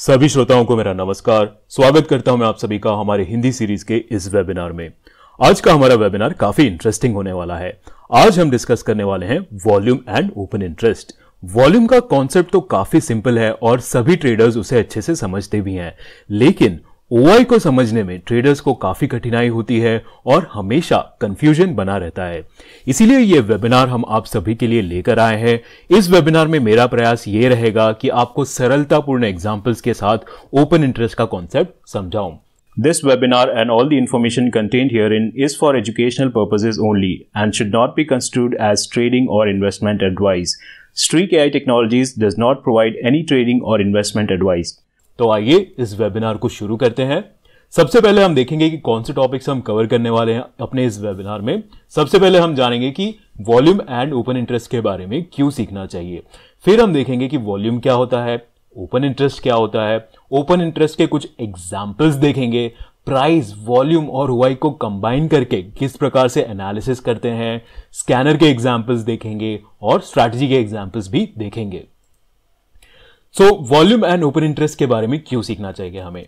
सभी श्रोताओं को मेरा नमस्कार स्वागत करता हूं मैं आप सभी का हमारे हिंदी सीरीज के इस वेबिनार में आज का हमारा वेबिनार काफी इंटरेस्टिंग होने वाला है आज हम डिस्कस करने वाले हैं volume and open interest volume का कॉन्सेप्ट तो काफी सिंपल है और सभी ट्रेडर्स उसे अच्छे से समझते भी हैं लेकिन ओआई को समझने में ट्रेडर्स को काफी कठिनाई होती है और हमेशा कंफ्यूजन बना रहता है इसीलिए ये वेबिनार हम आप सभी के लिए लेकर आए हैं इस वेबिनार में मेरा प्रयास ये रहेगा कि आपको सरलतापूर्ण एग्जाम्पल्स के साथ ओपन इंटरेस्ट का कॉन्सेप्ट समझाऊं this webinar and all the information content here in is for educational purposes only and should not be construed as trading और investment advice streak AI technologies does not provide any trading और investment advice तो आइए इस webinar को शुरू करते हैं सबसे पहले हम देखेंगे कि कौन से टॉपिक्स हम कवर करने वाले हैं अपने इस वेबिनार में सबसे पहले हम जानेंगे कि वॉल्यूम एंड ओपन इंटरेस्ट के बारे में क्यों सीखना चाहिए फिर हम देखेंगे कि वॉल्यूम क्या होता है ओपन इंटरेस्ट क्या होता है ओपन इंटरेस्ट के कुछ एग्जाम्पल्स देखेंगे प्राइस वॉल्यूम और वाई को कंबाइन करके किस प्रकार से एनालिसिस करते हैं स्कैनर के एग्जाम्पल्स देखेंगे और स्ट्रैटेजी के एग्जाम्पल्स भी देखेंगे so volume and open interest के बारे में क्यों सीखना चाहिए हमें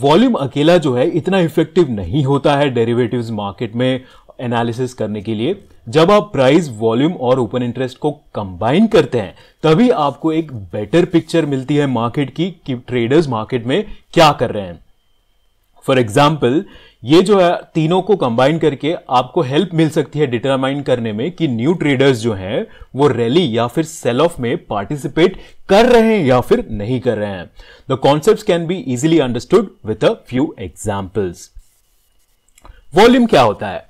वॉल्यूम अकेला जो है इतना इफेक्टिव नहीं होता है डेरिवेटिव्स मार्केट में एनालिसिस करने के लिए जब आप प्राइस वॉल्यूम और ओपन इंटरेस्ट को कंबाइन करते हैं तभी आपको एक बेटर पिक्चर मिलती है मार्केट की कि ट्रेडर्स मार्केट में क्या कर रहे हैं फॉर एग्जाम्पल ये जो है तीनों को कंबाइन करके आपको हेल्प मिल सकती है डिटरमाइन करने में कि न्यू ट्रेडर्स जो हैं वो रैली या फिर सेल ऑफ में पार्टिसिपेट कर रहे हैं या फिर नहीं कर रहे हैं the concept can be easily understood with a few examples volume क्या होता है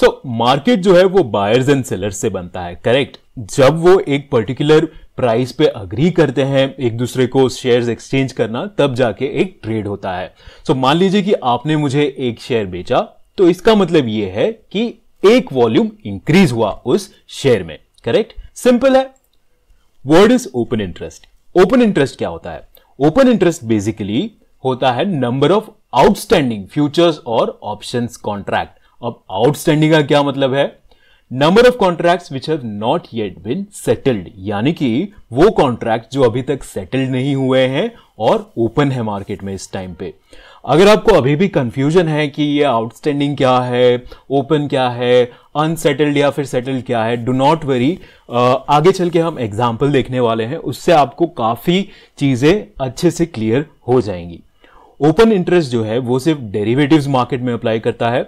सो so, मार्केट जो है वो बायर्स एंड सेलर्स से बनता है करेक्ट जब वो एक पर्टिकुलर प्राइस पे अग्री करते हैं एक दूसरे को शेयर्स एक्सचेंज करना तब जाके एक ट्रेड होता है सो so, मान लीजिए कि आपने मुझे एक शेयर बेचा तो इसका मतलब ये है कि एक वॉल्यूम इंक्रीज हुआ उस शेयर में करेक्ट सिंपल है word is open interest open interest क्या होता है ओपन इंटरेस्ट बेसिकली होता है नंबर ऑफ आउटस्टैंडिंग फ्यूचर्स और ऑप्शंस कॉन्ट्रैक्ट अब आउटस्टैंडिंग का क्या मतलब है number of contracts which have not yet been settled यानी कि वो कॉन्ट्रैक्ट जो अभी तक सेटल्ड नहीं हुए हैं और ओपन है मार्केट में इस टाइम पे अगर आपको अभी भी कंफ्यूजन है कि ये आउटस्टैंडिंग क्या है ओपन क्या है अनसेटल्ड या फिर सेटल्ड क्या है डू नॉट वेरी आगे चल के हम एग्जाम्पल देखने वाले हैं उससे आपको काफ़ी चीज़ें अच्छे से क्लियर हो जाएंगी ओपन इंटरेस्ट जो है वो सिर्फ डेरिवेटिव्स मार्केट में अप्लाई करता है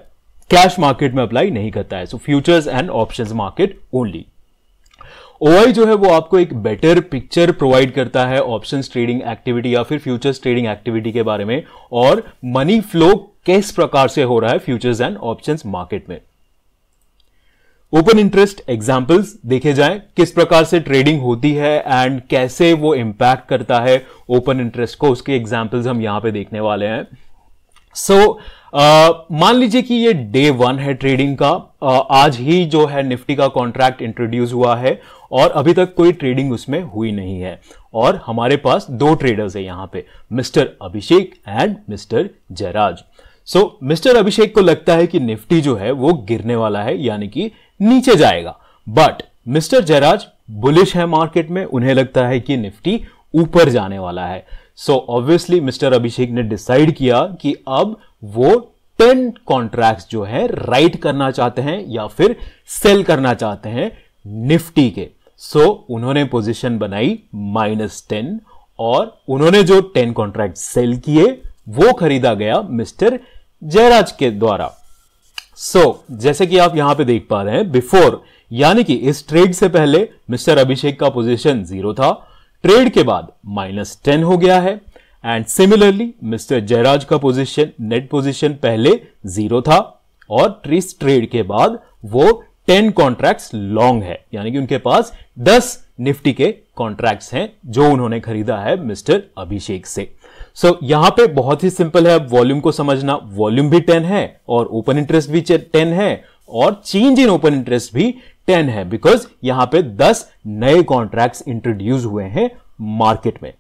कैश मार्केट में अप्लाई नहीं करता है so futures and options market only OI जो है वो आपको एक बेटर पिक्चर प्रोवाइड करता है ऑप्शन ट्रेडिंग एक्टिविटी या फिर फ्यूचर्स ट्रेडिंग एक्टिविटी के बारे में और मनी फ्लो किस प्रकार से हो रहा है फ्यूचर्स एंड ऑप्शंस मार्केट में ओपन इंटरेस्ट एग्जाम्पल्स देखे जाए किस प्रकार से ट्रेडिंग होती है एंड कैसे वो इंपैक्ट करता है ओपन इंटरेस्ट को उसके एग्जाम्पल्स हम यहां पे देखने वाले हैं सो so, मान लीजिए कि ये डे वन है ट्रेडिंग का आ, आज ही जो है निफ्टी का कॉन्ट्रैक्ट इंट्रोड्यूस हुआ है और अभी तक कोई ट्रेडिंग उसमें हुई नहीं है और हमारे पास दो ट्रेडर्स है यहां पे mister Abhishek and mister Jayraj so mister Abhishek को लगता है कि निफ्टी जो है वो गिरने वाला है यानी कि नीचे जाएगा बट मिस्टर जयराज बुलिश है मार्केट में उन्हें लगता है कि निफ्टी ऊपर जाने वाला है सो ऑब्वियसली मिस्टर अभिषेक ने डिसाइड किया कि अब वो टेन कॉन्ट्रैक्ट जो है राइट करना चाहते हैं या फिर सेल करना चाहते हैं निफ्टी के सो so, उन्होंने पोजीशन बनाई माइनस टेन और उन्होंने जो टेन कॉन्ट्रैक्ट सेल किए वो खरीदा गया मिस्टर जयराज के द्वारा सो so, जैसे कि आप यहां पे देख पा रहे हैं बिफोर यानी कि इस ट्रेड से पहले मिस्टर अभिषेक का पोजीशन जीरो था ट्रेड के बाद माइनस टेन हो गया है एंड सिमिलरली मिस्टर जयराज का पोजीशन नेट पोजीशन पहले जीरो था और ट्रिस ट्रेड के बाद वो टेन कॉन्ट्रैक्ट्स लॉन्ग है यानी कि उनके पास दस निफ्टी के कॉन्ट्रैक्ट्स हैं जो उन्होंने खरीदा है मिस्टर अभिषेक से सो so, यहां पे बहुत ही सिंपल है वॉल्यूम को समझना वॉल्यूम भी टेन है और ओपन इंटरेस्ट भी टेन है और चेंज इन ओपन इंटरेस्ट भी टेन है बिकॉज यहां पे दस नए कॉन्ट्रैक्ट्स इंट्रोड्यूस हुए हैं मार्केट में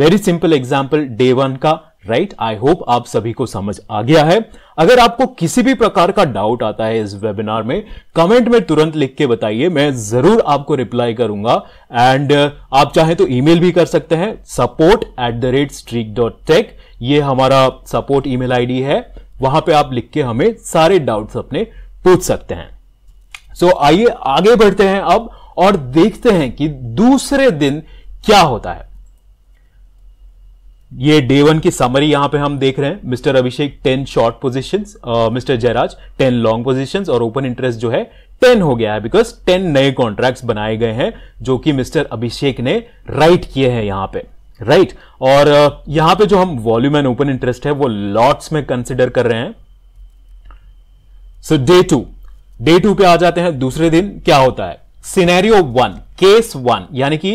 very simple example day one का राइट आई होप आप सभी को समझ आ गया है अगर आपको किसी भी प्रकार का डाउट आता है इस वेबिनार में कमेंट में तुरंत लिख के बताइए मैं जरूर आपको रिप्लाई करूंगा एंड uh, आप चाहे तो ईमेल भी कर सकते हैं support at the rate streak dot tech ये हमारा सपोर्ट ईमेल आईडी है वहां पे आप लिख के हमें सारे डाउट्स अपने पूछ सकते हैं सो आइए आगे बढ़ते हैं अब और देखते हैं कि दूसरे दिन क्या होता है ये डे वन की समरी यहां पे हम देख रहे हैं mister Abhishek ten short positions mister Jayraj ten long positions और ओपन इंटरेस्ट जो है टेन हो गया है बिकॉज टेन नए कॉन्ट्रैक्ट्स बनाए गए हैं जो कि मिस्टर अभिषेक ने राइट किए हैं यहां पे राइट right? और uh, यहां पे जो हम वॉल्यूम एंड ओपन इंटरेस्ट है वो लॉट्स में कंसिडर कर रहे हैं so day two day two पे आ जाते हैं दूसरे दिन क्या होता है सिनेरियो वन केस वन यानी कि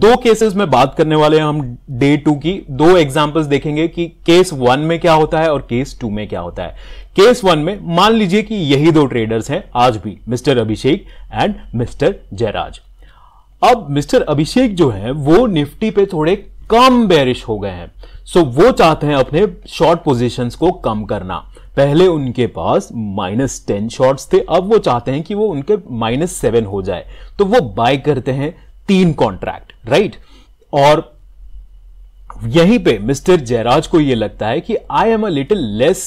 दो केसेस में बात करने वाले हैं हम डे टू की दो एग्जांपल्स देखेंगे कि केस वन में क्या होता है और केस टू में क्या होता है केस वन में मान लीजिए कि यही दो ट्रेडर्स हैं आज भी mister Abhishek and mister Jayraj अब मिस्टर अभिषेक जो है वो निफ्टी पे थोड़े कम बैरिश हो गए हैं सो वो चाहते हैं अपने शॉर्ट पोजिशन को कम करना पहले उनके पास माइनस टेन शॉर्ट्स थे अब वो चाहते हैं कि वो उनके माइनस सेवन हो जाए तो वो बाय करते हैं तीन कॉन्ट्रैक्ट राइट और यहीं पे मिस्टर जयराज को ये लगता है कि I am a little less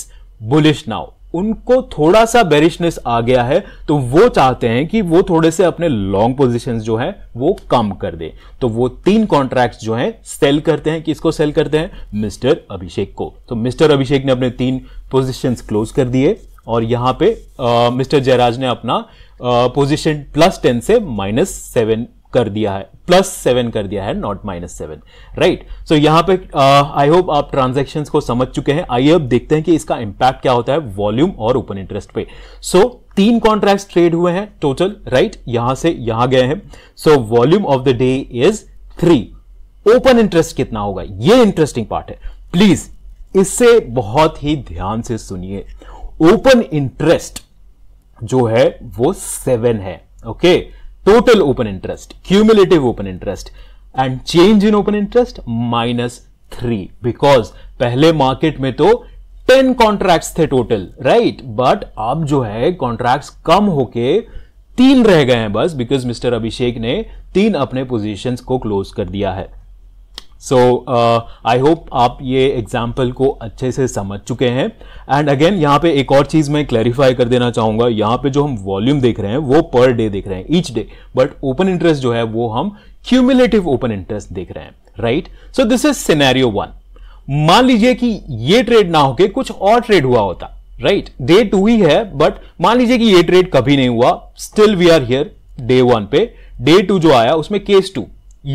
bullish now उनको थोड़ा सा बेरिशनेस आ गया है तो वो चाहते हैं कि वो थोड़े से अपने लॉन्ग पोजीशंस जो है वो कम कर दे तो वो तीन कॉन्ट्रैक्ट्स जो है सेल करते हैं किसको सेल करते हैं मिस्टर अभिषेक को तो मिस्टर अभिषेक ने अपने तीन पोजीशंस क्लोज कर दिए और यहां पे आ, मिस्टर जयराज ने अपना पोजीशन प्लस टेन से माइनस सेवन कर दिया है प्लस सेवन कर दिया है not minus seven right so यहां पे आई uh, होप आप ट्रांजेक्शन को समझ चुके हैं आइए अब देखते हैं कि इसका इंपैक्ट क्या होता है वॉल्यूम और ओपन इंटरेस्ट पे सो so, तीन कॉन्ट्रैक्ट ट्रेड हुए हैं टोटल राइट यहां से यहां गए हैं so volume of the day is three open interest कितना होगा ये इंटरेस्टिंग पार्ट है प्लीज इससे बहुत ही ध्यान से सुनिए ओपन इंटरेस्ट जो है वो सेवन है okay okay? Total open interest cumulative open interest and change in open interest minus three because पहले मार्केट में तो टेन कॉन्ट्रैक्ट थे टोटल राइट बट अब जो है कॉन्ट्रैक्ट कम होके तीन रह गए हैं बस बिकॉज मिस्टर अभिषेक ने तीन अपने पोजिशन को क्लोज कर दिया है सो आई होप आप ये एग्जाम्पल को अच्छे से समझ चुके हैं एंड अगेन यहाँ पे एक और चीज़ मैं क्लैरिफाई कर देना चाहूँगा यहाँ पे जो हम वॉल्यूम देख रहे हैं वो पर डे देख रहे हैं each day but open interest जो है वो हम क्यूमुलेटिव ओपन इंटरेस्ट देख रहे हैं right so this is scenario one मान लीजिए कि ये ट्रेड ना होके कुछ और ट्रेड हुआ होता राइट डे टू ही है बट मान लीजिए कि ये ट्रेड कभी नहीं हुआ still we are here day one पे डे टू जो आया उसमें केस टू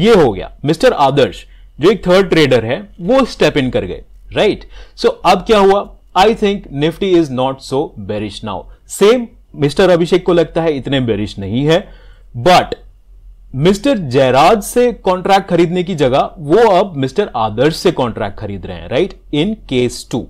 ये हो गया मिस्टर आदर्श जो एक थर्ड ट्रेडर है वो स्टेप इन कर गए राइट सो अब क्या हुआ I think Nifty is not so bearish now same mister Abhishek को लगता है इतने बेरिश नहीं है बट मिस्टर जयराज से कॉन्ट्रैक्ट खरीदने की जगह वो अब मिस्टर आदर्श से कॉन्ट्रैक्ट खरीद रहे हैं right in case two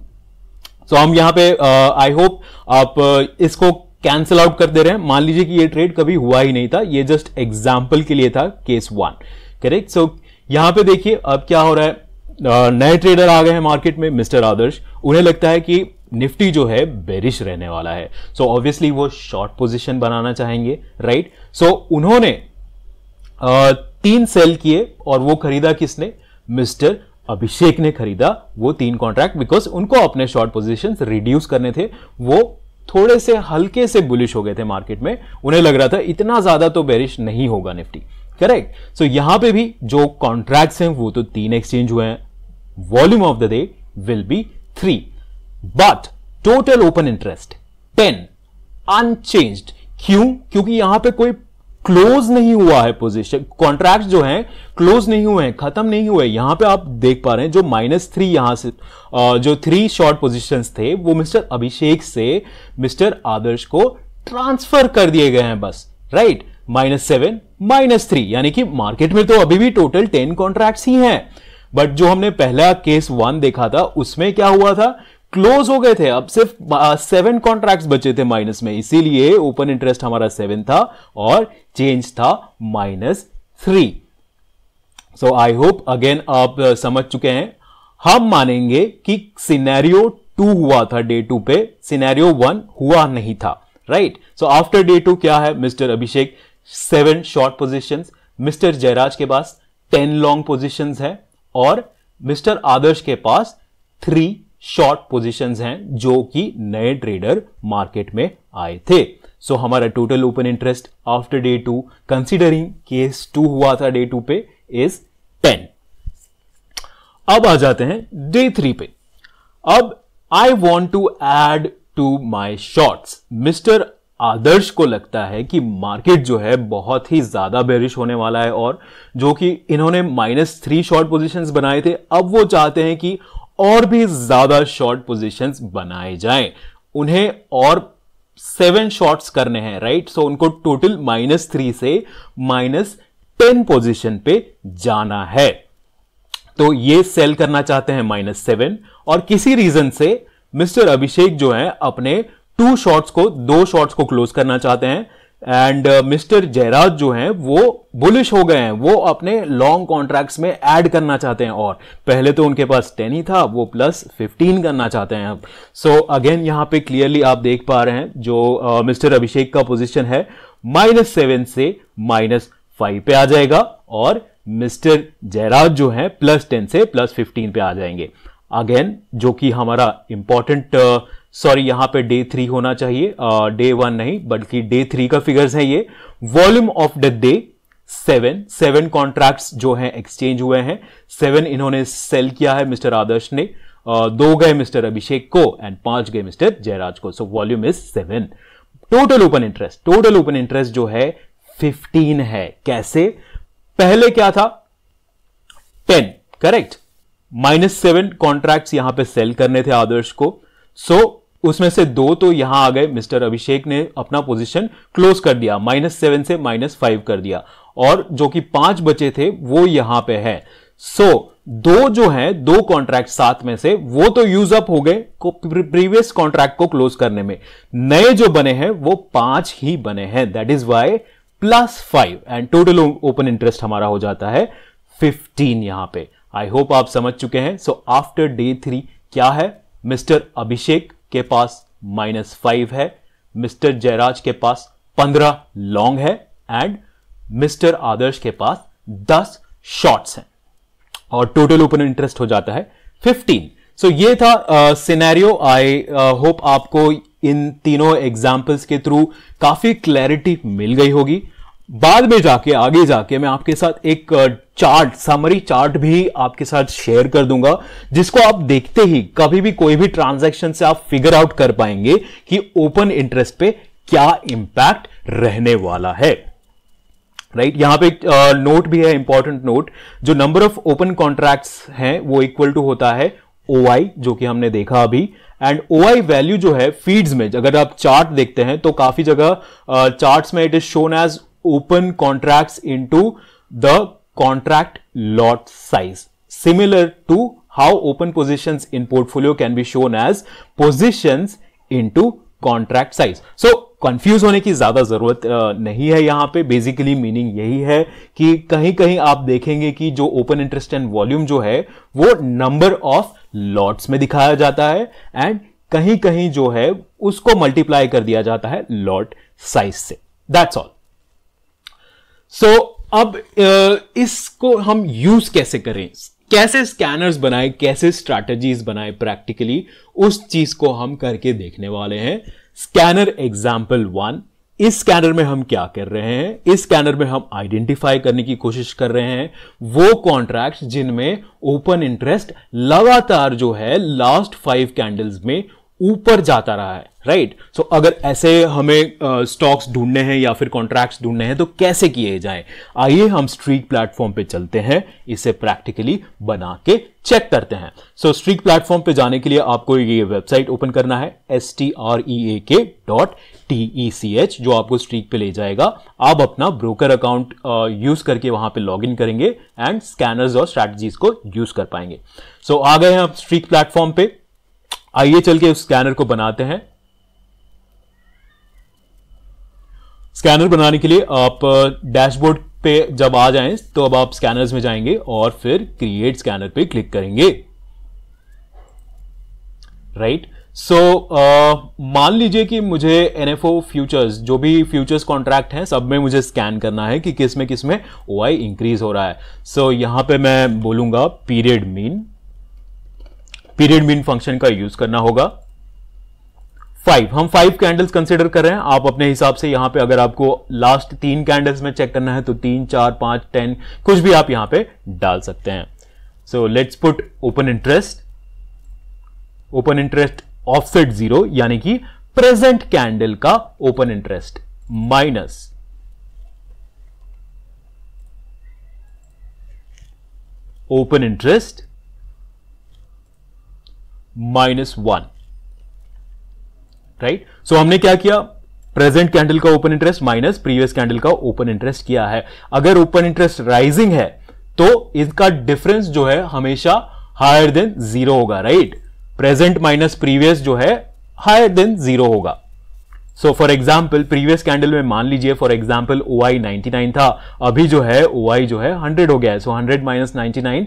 so हम यहां पे आई uh, होप आप uh, इसको कैंसिल आउट कर दे रहे हैं मान लीजिए कि ये ट्रेड कभी हुआ ही नहीं था ये जस्ट एग्जाम्पल के लिए था case one correct so so, यहां पे देखिए अब क्या हो रहा है नए ट्रेडर आ गए हैं मार्केट में मिस्टर आदर्श उन्हें लगता है कि निफ्टी जो है बेरिश रहने वाला है सो so ऑब्वियसली वो शॉर्ट पोजीशन बनाना चाहेंगे राइट सो so, उन्होंने तीन सेल किए और वो खरीदा किसने मिस्टर अभिषेक ने खरीदा वो तीन कॉन्ट्रैक्ट बिकॉज उनको अपने शॉर्ट पोजिशन रिड्यूस करने थे वो थोड़े से हल्के से बुलिश हो गए थे मार्केट में उन्हें लग रहा था इतना ज्यादा तो बेरिश नहीं होगा निफ्टी करेक्ट सो so, यहां पे भी जो कॉन्ट्रैक्ट्स हैं वो तो तीन एक्सचेंज हुए हैं volume of the day will be three but total open interest ten unchanged क्यों क्योंकि यहां पे कोई क्लोज नहीं हुआ है पोजीशन कॉन्ट्रैक्ट जो है क्लोज नहीं हुए हैं खत्म नहीं हुए यहां पे आप देख पा रहे हैं जो माइनस थ्री यहां से जो थ्री शॉर्ट पोजीशन थे वो मिस्टर अभिषेक से मिस्टर आदर्श को ट्रांसफर कर दिए गए हैं बस right minus seven minus three यानी कि मार्केट में तो अभी भी टोटल टेन कॉन्ट्रैक्ट ही हैं बट जो हमने पहला केस वन देखा था उसमें क्या हुआ था क्लोज हो गए थे अब सिर्फ सेवन कॉन्ट्रैक्ट बचे थे माइनस में इसीलिए ओपन इंटरेस्ट हमारा सेवन था और चेंज था minus three so I hope again आप समझ चुके हैं हम मानेंगे कि सिनेरियो टू हुआ था डे टू पे सिनेरियो वन हुआ नहीं था right so after day two क्या है mister Abhishek seven short position mister Jayraj के पास टेन लॉन्ग पोजिशन है और मिस्टर आदर्श के पास थ्री शॉर्ट पोजिशन हैं जो कि नए ट्रेडर मार्केट में आए थे सो so, हमारा total open interest after day two considering case two हुआ था डे टू पे इज टेन अब आ जाते हैं डे थ्री पे अब I want to add to my shorts mister Adarsh को लगता है कि मार्केट जो है बहुत ही ज़्यादा बेरिश होने वाला है और जो कि इन्होंने माइनस थ्री शॉर्ट पोजीशंस बनाए थे अब वो चाहते हैं कि और भी ज़्यादा शॉर्ट पोजीशंस बनाए जाएं उन्हें और सेवन शॉर्ट्स करने हैं राइट सो उनको टोटल माइनस थ्री से माइनस टेन पोजिशन पे जाना है तो ये सेल करना चाहते हैं माइनस सेवन और किसी रीजन से मिस्टर अभिषेक जो है अपने टू शॉट्स को दो शॉट्स को क्लोज करना चाहते हैं एंड uh, मिस्टर जयराज जो हैं वो बुलिश हो गए हैं वो अपने लॉन्ग कॉन्ट्रैक्ट्स में ऐड करना चाहते हैं और पहले तो उनके पास टेन ही था वो प्लस फिफ्टीन करना चाहते हैं अब सो अगेन यहाँ पे क्लियरली आप देख पा रहे हैं जो uh, मिस्टर uh, अभिषेक का पोजीशन है माइनस सेवन से माइनस फाइव पे आ जाएगा और मिस्टर जयराज जो है प्लस टेन से प्लस फिफ्टीन पे आ जाएंगे अगेन जो कि हमारा इंपॉर्टेंट uh, सॉरी यहां पे डे थ्री होना चाहिए डे वन नहीं बल्कि डे थ्री का फिगर्स है ये volume of the day seven seven contracts जो हैं एक्सचेंज हुए हैं सेवन इन्होंने सेल किया है मिस्टर आदर्श ने uh, दो गए मिस्टर अभिषेक को एंड पांच गए मिस्टर जयराज को so volume is seven total open interest total open interest जो है फिफ्टीन है कैसे पहले क्या था ten correct minus seven contract यहां पे सेल करने थे आदर्श को सो so, उसमें से दो तो यहां आ गए मिस्टर अभिषेक ने अपना पोजीशन क्लोज कर दिया माइनस सेवन से माइनस फाइव कर दिया और जो कि पांच बचे थे वो यहां पे है सो so, दो जो है दो कॉन्ट्रैक्ट साथ में से वो तो यूज अप हो गए प्रीवियस कॉन्ट्रैक्ट को क्लोज करने में नए जो बने हैं वो पांच ही बने हैं that is why plus five and total open interest हमारा हो जाता है फिफ्टीन यहां पे आई होप आप समझ चुके हैं सो आफ्टर डे थ्री क्या है मिस्टर अभिषेक के पास माइनस फाइव है मिस्टर जयराज के पास पंद्रह लॉन्ग है एंड मिस्टर आदर्श के पास दस शॉट्स हैं और टोटल ओपन इंटरेस्ट हो जाता है फिफ्टीन सो so, ये था सिनेरियो आई होप आपको इन तीनों एग्जाम्पल्स के थ्रू काफी क्लैरिटी मिल गई होगी बाद में जाके आगे जाके मैं आपके साथ एक चार्ट समरी चार्ट भी आपके साथ शेयर कर दूंगा जिसको आप देखते ही कभी भी कोई भी ट्रांजैक्शन से आप फिगर आउट कर पाएंगे कि ओपन इंटरेस्ट पे क्या इंपैक्ट रहने वाला है राइट right? यहां पे नोट भी है इंपॉर्टेंट नोट जो नंबर ऑफ ओपन कॉन्ट्रैक्ट्स हैं वो इक्वल टू होता है ओ जो कि हमने देखा अभी एंड आई वैल्यू जो है फीड्स में अगर आप चार्ट देखते हैं तो काफी जगह चार्ट्स में it is shown as open contracts into the contract lot size. Similar to how open positions in portfolio can be shown as positions into contract size. So confuse होने की ज़्यादा ज़रूरत नहीं है यहाँ पे बेसिकली मीनिंग यही है कि कहीं कहीं आप देखेंगे कि जो ओपन इंटरेस्ट एंड वॉल्यूम जो है वो नंबर ऑफ लॉट्स में दिखाया जाता है एंड कहीं कहीं जो है उसको मल्टीप्लाई कर दिया जाता है लॉट साइज से दैट्स ऑल सो so, अब इसको हम यूज कैसे करें कैसे स्कैनर्स बनाए कैसे स्ट्रैटेजीज बनाए प्रैक्टिकली उस चीज को हम करके देखने वाले हैं स्कैनर एग्जाम्पल वन इस स्कैनर में हम क्या कर रहे हैं इस स्कैनर में हम आइडेंटिफाई करने की कोशिश कर रहे हैं वो कॉन्ट्रैक्ट जिनमें ओपन इंटरेस्ट लगातार जो है लास्ट फाइव कैंडल्स में ऊपर जाता रहा है राइट right? सो so, अगर ऐसे हमें स्टॉक्स uh, ढूंढने हैं या फिर कॉन्ट्रैक्ट्स ढूंढने हैं तो कैसे किए जाएं आइए हम स्ट्रीक प्लेटफॉर्म पे चलते हैं इसे प्रैक्टिकली बना के चेक करते हैं सो स्ट्रीक प्लेटफॉर्म पे जाने के लिए आपको ये वेबसाइट ओपन करना है S T R E A K dot T E C H जो आपको स्ट्रीक पे ले जाएगा आप अपना ब्रोकर अकाउंट यूज करके वहां पे लॉग इन करेंगे एंड स्कैनर्स और स्ट्रैटेजीज को यूज कर पाएंगे सो so, आ गए हैं आप स्ट्रीक प्लेटफॉर्म पे आइए चल के उस स्कैनर को बनाते हैं स्कैनर बनाने के लिए आप डैशबोर्ड पे जब आ जाएं तो अब आप स्कैनर्स में जाएंगे और फिर क्रिएट स्कैनर पे क्लिक करेंगे राइट सो मान लीजिए कि मुझे एनएफओ फ्यूचर्स जो भी फ्यूचर्स कॉन्ट्रैक्ट हैं सब में मुझे स्कैन करना है कि किस में किस में ओ इंक्रीज हो रहा है सो so, यहां पे मैं बोलूंगा period mean period mean function का यूज करना होगा फाइव हम फाइव कैंडल्स कंसिडर कर रहे हैं आप अपने हिसाब से यहां पे अगर आपको लास्ट तीन कैंडल्स में चेक करना है तो तीन चार पांच टेन कुछ भी आप यहां पे डाल सकते हैं so let's put open interest open interest offset zero यानी कि प्रेजेंट कैंडल का open interest minus open interest minus one right so हमने क्या किया प्रेजेंट कैंडल का open interest minus previous candle का ओपन इंटरेस्ट किया है अगर ओपन इंटरेस्ट राइजिंग है तो इसका डिफरेंस जो है हमेशा हायर देन जीरो होगा राइट प्रेजेंट माइनस प्रीवियस जो है हायर देन जीरो होगा so for example previous candle में मान लीजिए फॉर एग्जाम्पल ओ आई था अभी जो है ओ जो है 100 हो गया है so hundred minus ninety nine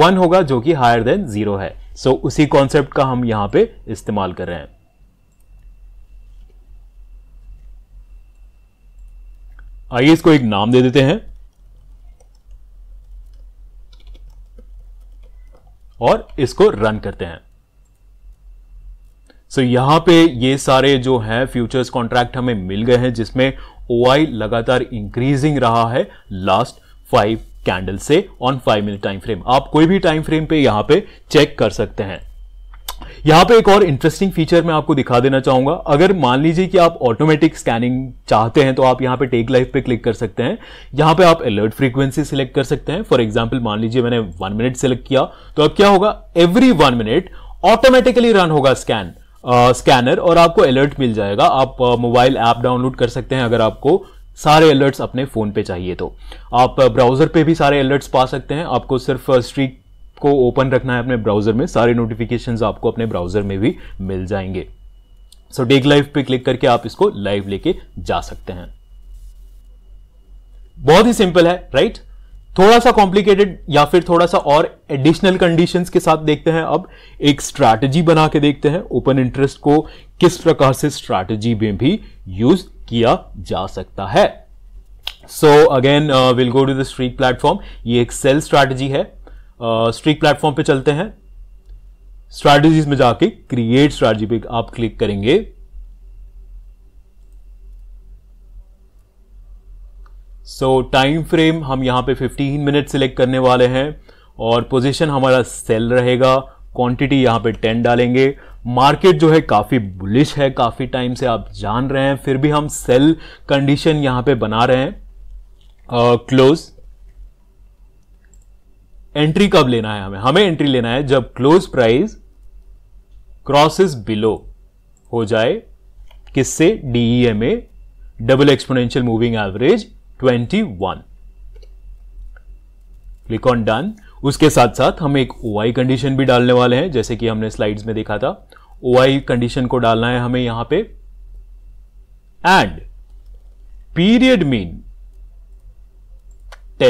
one होगा जो कि हायर देन जीरो है सो so, उसी कॉन्सेप्ट का हम यहां पे इस्तेमाल कर रहे हैं आइए इसको एक नाम दे देते हैं और इसको रन करते हैं सो so, यहाँ पे ये सारे जो हैं फ्यूचर्स कॉन्ट्रैक्ट हमें मिल गए हैं जिसमें ओ लगातार इंक्रीजिंग रहा है लास्ट फाइव कैंडल से on five minute time frame आप कोई भी टाइम फ्रेम पे यहाँ पे चेक कर सकते हैं यहाँ पे एक और इंटरेस्टिंग फीचर मैं आपको दिखा देना चाहूंगा अगर मान लीजिए कि आप ऑटोमेटिक स्कैनिंग चाहते हैं तो आप यहाँ पे टेक लाइफ पे क्लिक कर सकते हैं यहाँ पे आप अलर्ट फ्रीक्वेंसी सिलेक्ट कर सकते हैं फॉर एग्जाम्पल मान लीजिए मैंने वन मिनट सेलेक्ट किया तो अब क्या होगा every one minute automatically run होगा स्कैन स्कैनर और आपको अलर्ट मिल जाएगा आप मोबाइल ऐप डाउनलोड कर सकते हैं अगर आपको सारे अलर्ट्स अपने फ़ोन पे चाहिए तो आप ब्राउज़र पे भी सारे अलर्ट्स पा सकते हैं आपको सिर्फ स्ट्रीक को ओपन रखना है अपने ब्राउज़र में सारे नोटिफिकेशंस आपको अपने ब्राउज़र में भी मिल जाएंगे सो डेग लाइव पे क्लिक करके आप इसको लाइव लेके जा सकते हैं बहुत ही सिंपल है राइट थोड़ा सा कॉम्प्लिकेटेड या फिर थोड़ा सा और एडिशनल कंडीशंस के साथ देखते हैं अब एक स्ट्रैटेजी बना के देखते हैं ओपन इंटरेस्ट को किस प्रकार से स्ट्रैटेजी में भी यूज किया जा सकता है so again will go to the Streak platform ये एक सेल स्ट्रैटेजी है स्ट्रीक uh, प्लेटफॉर्म पे चलते हैं स्ट्रैटेजीज में जाके क्रिएट स्ट्रैटेजी पे आप क्लिक करेंगे सो टाइम फ्रेम हम यहाँ पे 15 मिनट सिलेक्ट करने वाले हैं और पोजीशन हमारा सेल रहेगा क्वांटिटी यहाँ पे 10 डालेंगे मार्केट जो है काफ़ी बुलिश है काफ़ी टाइम से आप जान रहे हैं फिर भी हम सेल कंडीशन यहाँ पे बना रहे हैं क्लोज एंट्री कब लेना है हमें हमें एंट्री लेना है जब क्लोज प्राइस क्रॉसेस बिलो हो जाए किससे DEMA double exponential moving average 21 click on done उसके साथ साथ हम एक ओ आई कंडीशन भी डालने वाले हैं जैसे कि हमने स्लाइड्स में देखा था ओ आई कंडीशन को डालना है हमें यहां पे and period mean 10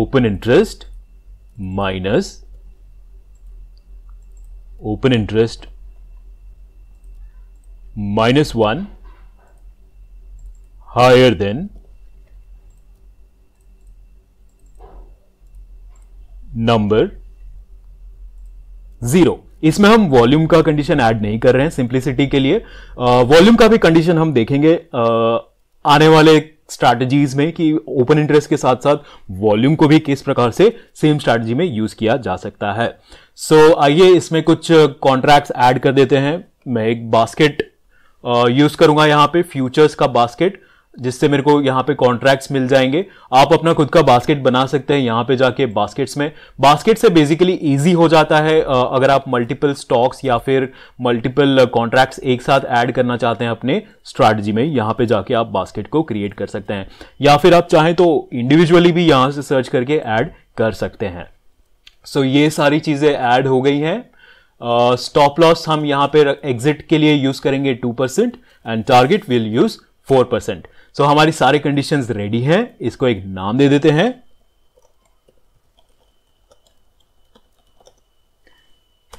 open interest minus open interest minus one higher than number zero इसमें हम वॉल्यूम का कंडीशन ऐड नहीं कर रहे हैं सिंप्लिसिटी के लिए वॉल्यूम का भी कंडीशन हम देखेंगे uh, आने वाले स्ट्रैटेजीज में कि ओपन इंटरेस्ट के साथ साथ वॉल्यूम को भी किस प्रकार से सेम स्ट्रैटेजी में यूज किया जा सकता है सो so, आइए इसमें कुछ कॉन्ट्रैक्ट्स ऐड कर देते हैं मैं एक बास्केट यूज़ करूँगा यहाँ पे फ्यूचर्स का बास्केट जिससे मेरे को यहाँ पे कॉन्ट्रैक्ट्स मिल जाएंगे आप अपना खुद का बास्केट बना सकते हैं यहाँ पे जाके बास्केट्स में बास्केट से बेसिकली इजी हो जाता है अगर आप मल्टीपल स्टॉक्स या फिर मल्टीपल कॉन्ट्रैक्ट्स एक साथ ऐड करना चाहते हैं अपने स्ट्रैटेजी में यहाँ पे जाके आप बास्केट को क्रिएट कर सकते हैं या फिर आप चाहें तो इंडिविजुअली भी यहाँ से सर्च करके ऐड कर सकते हैं सो ये सारी चीज़ें ऐड हो गई हैं स्टॉप uh, लॉस हम यहाँ पे एग्जिट के लिए यूज़ करेंगे two percent and target will use four percent so हमारी सारी कंडीशंस रेडी हैं इसको एक नाम दे देते हैं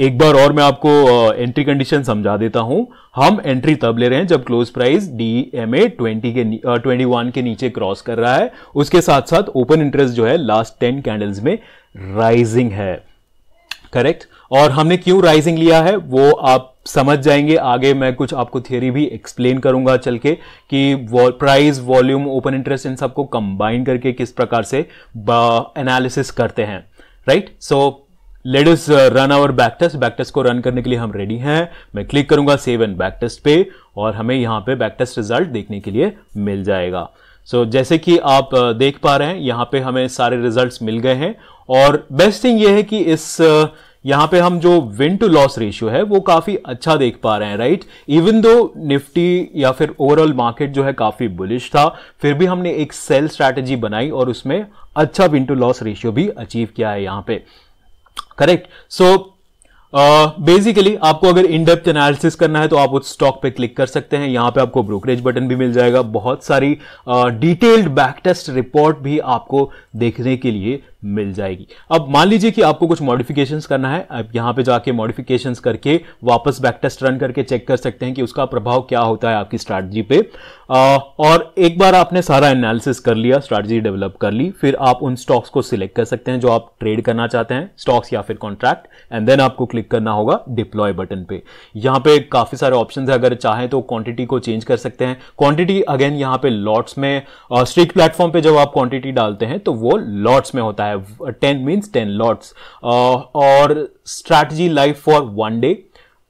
एक बार और मैं आपको एंट्री कंडीशन समझा देता हूं हम एंट्री तब ले रहे हैं जब close price D M A twenty के ट्वेंटी वन के नीचे क्रॉस कर रहा है उसके साथ साथ ओपन इंटरेस्ट जो है लास्ट टेन कैंडल्स में राइजिंग है करेक्ट और हमने क्यों राइजिंग लिया है वो आप समझ जाएंगे आगे मैं कुछ आपको थियोरी भी एक्सप्लेन करूंगा चल के कि प्राइस वॉल्यूम ओपन इंटरेस्ट इन सबको कंबाइन करके किस प्रकार से एनालिसिस करते हैं right right? So so, us run our back test back test को रन करने के लिए हम रेडी हैं मैं क्लिक करूंगा सेव एंड बैक टेस्ट पे और हमें यहाँ पे बैक टेस्ट रिजल्ट देखने के लिए मिल जाएगा सो so, जैसे कि आप uh, देख पा रहे हैं यहाँ पे हमें सारे रिजल्ट्स मिल गए हैं और बेस्ट थिंग ये है कि इस uh, यहाँ पे हम जो विन टू लॉस रेशियो है वो काफ़ी अच्छा देख पा रहे हैं राइट इवन दो निफ्टी या फिर ओवरऑल मार्केट जो है काफ़ी बुलिश था फिर भी हमने एक सेल स्ट्रैटेजी बनाई और उसमें अच्छा विन टू लॉस रेशियो भी अचीव किया है यहाँ पे करेक्ट सो बेसिकली आपको अगर इन डेप्थ एनालिसिस करना है तो आप उस स्टॉक पे क्लिक कर सकते हैं यहां पे आपको ब्रोकरेज बटन भी मिल जाएगा बहुत सारी डिटेल्ड बैक टेस्ट रिपोर्ट भी आपको देखने के लिए मिल जाएगी अब मान लीजिए कि आपको कुछ मॉडिफिकेशंस करना है आप यहाँ पे जाके मॉडिफिकेशंस करके वापस बैक टेस्ट रन करके चेक कर सकते हैं कि उसका प्रभाव क्या होता है आपकी स्ट्रैटजी पे आ, और एक बार आपने सारा एनालिसिस कर लिया स्ट्रैटजी डेवलप कर ली फिर आप उन स्टॉक्स को सिलेक्ट कर सकते हैं जो आप ट्रेड करना चाहते हैं स्टॉक्स या फिर कॉन्ट्रैक्ट एंड देन आपको क्लिक करना होगा डिप्लॉय बटन पे यहाँ पे काफ़ी सारे ऑप्शन है अगर चाहें तो क्वांटिटी को चेंज कर सकते हैं क्वांटिटी अगेन यहाँ पे लॉट्स में स्ट्रिक प्लेटफॉर्म पे जब आप क्वांटिटी डालते हैं तो वो लॉट्स में होता है have 10 uh, means 10 lots uh, और strategy life for one day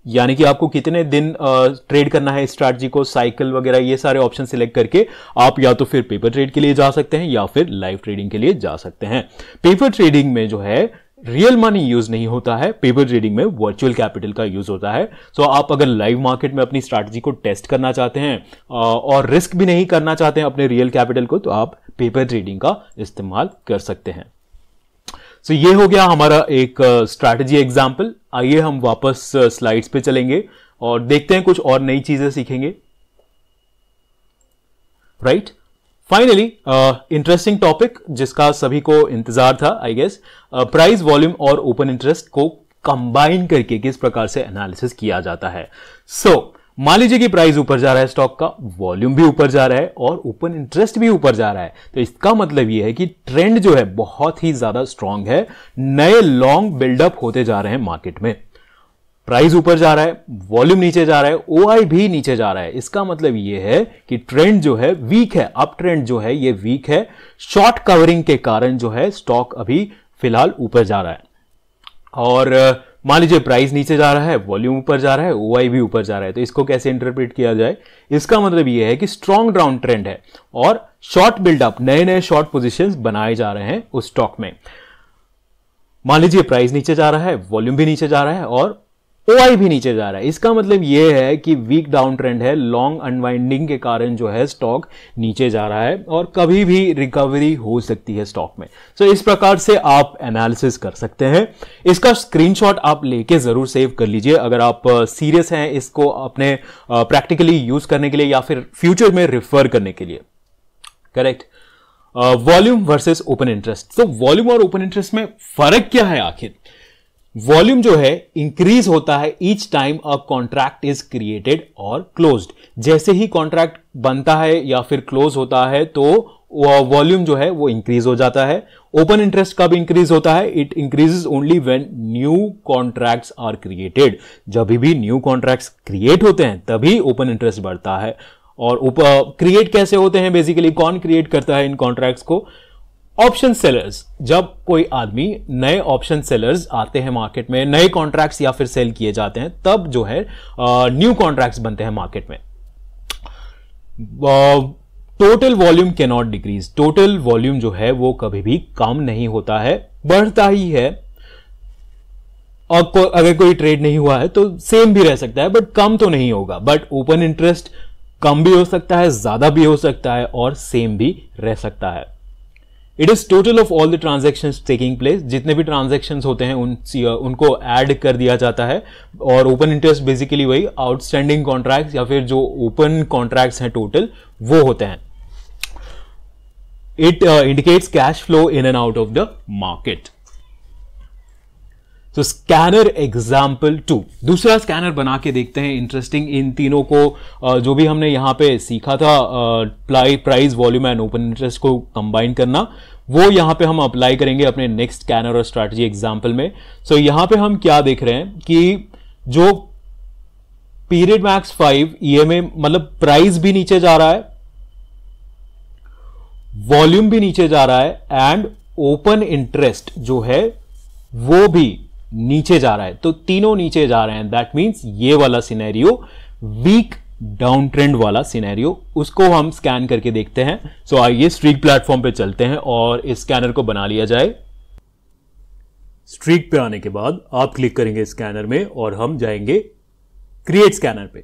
यानी कि आपको कितने दिन ट्रेड uh, करना है स्ट्रैटजी को साइकिल वगैरह ये सारे ऑप्शन सिलेक्ट करके आप या तो फिर पेपर ट्रेड के लिए जा सकते हैं या फिर लाइव ट्रेडिंग के लिए जा सकते हैं पेपर ट्रेडिंग में जो है रियल मनी यूज नहीं होता है पेपर ट्रेडिंग में वर्चुअल कैपिटल का यूज होता है सो so, आप अगर लाइव मार्केट में अपनी स्ट्रैटेजी को टेस्ट करना चाहते हैं और रिस्क भी नहीं करना चाहते हैं अपने रियल कैपिटल को तो आप पेपर ट्रेडिंग का इस्तेमाल कर सकते हैं सो ये हो गया हमारा एक स्ट्रैटेजी uh, एग्जाम्पल आइए हम वापस स्लाइड्स uh, पे चलेंगे और देखते हैं कुछ और नई चीजें सीखेंगे राइट फाइनली इंटरेस्टिंग टॉपिक जिसका सभी को इंतजार था आई गेस प्राइस वॉल्यूम और ओपन इंटरेस्ट को कंबाइन करके किस प्रकार से एनालिसिस किया जाता है सो so, मान लीजिए कि प्राइस ऊपर जा रहा है स्टॉक का वॉल्यूम भी ऊपर जा रहा है और ओपन इंटरेस्ट भी ऊपर जा रहा है तो इसका मतलब यह है कि ट्रेंड जो है बहुत ही ज्यादा स्ट्रांग है नए लॉन्ग बिल्डअप होते जा रहे हैं मार्केट में प्राइस ऊपर जा रहा है वॉल्यूम नीचे जा रहा है ओ भी नीचे जा रहा है इसका मतलब यह है कि ट्रेंड जो है वीक है अप ट्रेंड जो है यह वीक है शॉर्ट कवरिंग के कारण जो है स्टॉक अभी फिलहाल ऊपर जा रहा है और मान लीजिए प्राइस नीचे जा रहा है वॉल्यूम ऊपर जा रहा है ओआई भी ऊपर जा रहा है तो इसको कैसे इंटरप्रेट किया जाए इसका मतलब यह है कि स्ट्रॉन्ग डाउन ट्रेंड है और शॉर्ट बिल्डअप नए नए शॉर्ट पोजिशन बनाए जा रहे हैं उस स्टॉक में मान लीजिए प्राइस नीचे जा रहा है वॉल्यूम भी नीचे जा रहा है और ओ भी नीचे जा रहा है इसका मतलब यह है कि वीक डाउन ट्रेंड है लॉन्ग अनवाइंडिंग के कारण जो है स्टॉक नीचे जा रहा है और कभी भी रिकवरी हो सकती है स्टॉक में सो so, इस प्रकार से आप एनालिसिस कर सकते हैं इसका स्क्रीनशॉट आप लेके जरूर सेव कर लीजिए अगर आप सीरियस हैं इसको अपने प्रैक्टिकली यूज करने के लिए या फिर फ्यूचर में रिफर करने के लिए correct volume versus open interest तो वॉल्यूम और ओपन इंटरेस्ट में फर्क क्या है आखिर वॉल्यूम जो है इंक्रीज होता है each time a contract is created और क्लोज्ड जैसे ही कॉन्ट्रैक्ट बनता है या फिर क्लोज होता है तो वॉल्यूम जो है वो इंक्रीज हो जाता है ओपन इंटरेस्ट कब इंक्रीज होता है it increase only when new contracts are created जब भी न्यू कॉन्ट्रैक्ट्स क्रिएट होते हैं तभी ओपन इंटरेस्ट बढ़ता है और क्रिएट कैसे होते हैं बेसिकली कौन क्रिएट करता है इन कॉन्ट्रैक्ट्स को ऑप्शन सेलर्स जब कोई आदमी नए ऑप्शन सेलर्स आते हैं मार्केट में नए कॉन्ट्रैक्ट्स या फिर सेल किए जाते हैं तब जो है न्यू कॉन्ट्रैक्ट्स बनते हैं मार्केट में total volume can not decrease total volume जो है वो कभी भी कम नहीं होता है बढ़ता ही है और को, अगर कोई ट्रेड नहीं हुआ है तो सेम भी रह सकता है बट कम तो नहीं होगा बट ओपन इंटरेस्ट कम भी हो सकता है ज्यादा भी हो सकता है और सेम भी रह सकता है it is total of all the transaction taking place जितने भी ट्रांजेक्शन होते हैं उन उनको एड कर दिया जाता है और ओपन इंटरेस्ट बेसिकली वही आउटस्टैंडिंग कॉन्ट्रैक्ट या फिर जो ओपन कॉन्ट्रैक्ट हैं टोटल वो होते हैं it indicates cash flow in and out of the market so scanner example two दूसरा स्कैनर बना के देखते हैं इंटरेस्टिंग इन तीनों को जो भी हमने यहां पे सीखा था apply price volume and open interest को कंबाइन करना वो यहां पे हम अप्लाई करेंगे अपने नेक्स्ट स्कैनर और स्ट्रैटेजी एग्जाम्पल में सो so, यहां पे हम क्या देख रहे हैं कि जो पीरियड मैक्स फाइव ई मतलब प्राइस भी नीचे जा रहा है वॉल्यूम भी नीचे जा रहा है एंड ओपन इंटरेस्ट जो है वो भी नीचे जा रहा है तो तीनों नीचे जा रहे हैं दैट मीन्स ये वाला सिनेरियो वीक डाउन ट्रेंड वाला सिनेरियो उसको हम स्कैन करके देखते हैं सो so, आइए स्ट्रीक प्लेटफॉर्म पे चलते हैं और इस स्कैनर को बना लिया जाए स्ट्रीक पे आने के बाद आप क्लिक करेंगे स्कैनर में और हम जाएंगे क्रिएट स्कैनर पे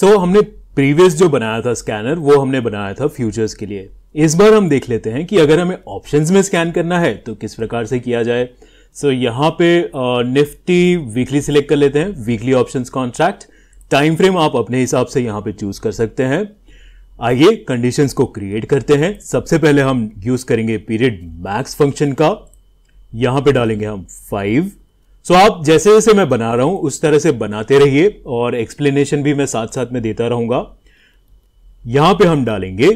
सो so, हमने प्रीवियस जो बनाया था स्कैनर वो हमने बनाया था फ्यूचर्स के लिए इस बार हम देख लेते हैं कि अगर हमें ऑप्शंस में स्कैन करना है तो किस प्रकार से किया जाए सो so, यहाँ पे निफ्टी वीकली सिलेक्ट कर लेते हैं weekly options contract time frame आप अपने हिसाब से यहाँ पे चूज कर सकते हैं आइए कंडीशंस को क्रिएट करते हैं सबसे पहले हम यूज करेंगे पीरियड मैक्स फंक्शन का यहाँ पे डालेंगे हम फाइव सो so, आप जैसे जैसे मैं बना रहा हूं उस तरह से बनाते रहिए और एक्सप्लेनेशन भी मैं साथ साथ में देता रहूंगा यहां पे हम डालेंगे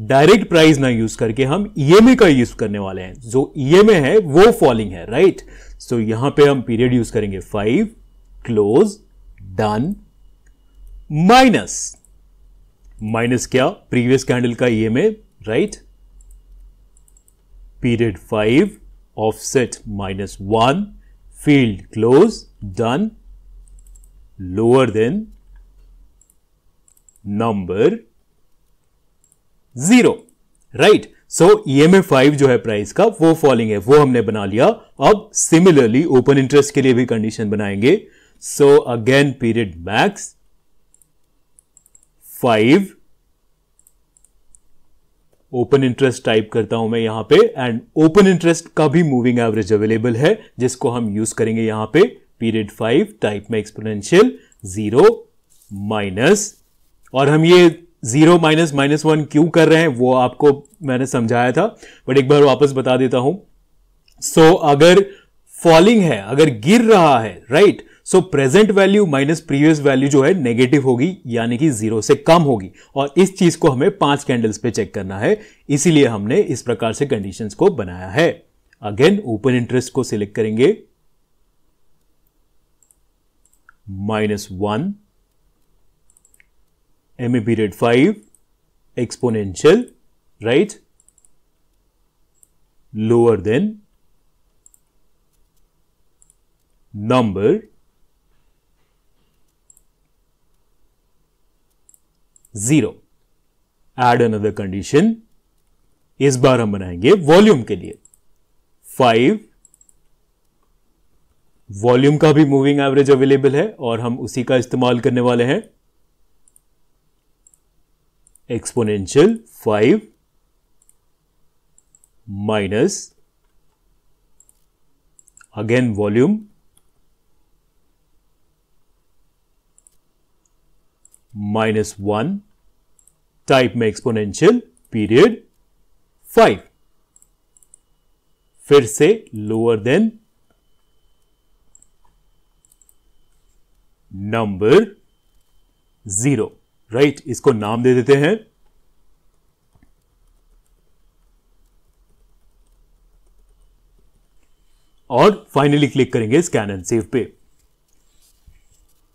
डायरेक्ट प्राइस ना यूज करके हम ईएमए e का यूज करने वाले हैं जो ईएमए e है वो फॉलिंग है राइट सो so, यहां पे हम पीरियड यूज करेंगे five close done minus minus क्या प्रीवियस कैंडल का EMA right period five offset minus one field close done lower than number zero right so E M A five जो है price का वो फॉलिंग है वो हमने बना लिया अब सिमिलरली ओपन इंटरेस्ट के लिए भी कंडीशन बनाएंगे so again period max five open interest type करता हूं मैं यहां पे एंड ओपन इंटरेस्ट का भी मूविंग एवरेज अवेलेबल है जिसको हम यूज करेंगे यहां पे पीरियड फाइव टाइप में एक्सपोनेंशियल जीरो माइनस और हम ये जीरो माइनस माइनस वन क्यों कर रहे हैं वो आपको मैंने समझाया था बट एक बार वापस बता देता हूं सो so, अगर फॉलिंग है अगर गिर रहा है right so present value minus previous value जो है नेगेटिव होगी यानी कि जीरो से कम होगी और इस चीज को हमें पांच कैंडल्स पे चेक करना है इसीलिए हमने इस प्रकार से कंडीशन को बनाया है अगेन ओपन इंटरेस्ट को सिलेक्ट करेंगे minus one MA period 5, exponential, right? Lower than number zero add other condition इस बार हम बनाएंगे वॉल्यूम के लिए फाइव वॉल्यूम का भी मूविंग एवरेज अवेलेबल है और हम उसी का इस्तेमाल करने वाले हैं exponential five minus again volume minus one type में एक्सपोनेंशियल पीरियड फाइव फिर से lower than number zero right right? इसको नाम दे देते हैं और फाइनली क्लिक करेंगे स्कैन एंड सेव पे